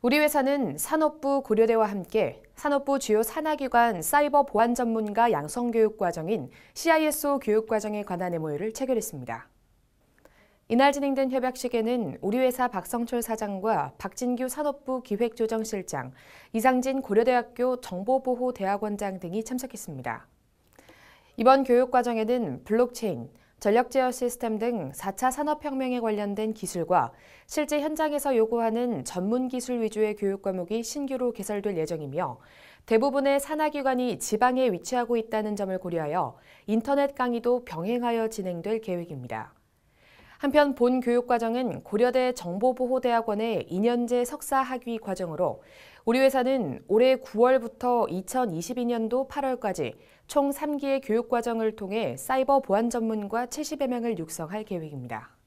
우리 회사는 산업부 고려대와 함께 산업부 주요 산하기관 사이버 보안 전문가 양성교육 과정인 CISO 교육 과정에 관한 MOU를 체결했습니다. 이날 진행된 협약식에는 우리 회사 박성철 사장과 박진규 산업부 기획조정실장, 이상진 고려대학교 정보보호대학원장 등이 참석했습니다. 이번 교육 과정에는 블록체인, 전력 제어 시스템 등 4차 산업혁명에 관련된 기술과 실제 현장에서 요구하는 전문 기술 위주의 교육 과목이 신규로 개설될 예정이며 대부분의 산하기관이 지방에 위치하고 있다는 점을 고려하여 인터넷 강의도 병행하여 진행될 계획입니다. 한편 본 교육과정은 고려대 정보보호대학원의 2년제 석사 학위 과정으로 우리 회사는 올해 9월부터 2022년도 8월까지 총 3기의 교육과정을 통해 사이버 보안 전문가 70여 명을 육성할 계획입니다.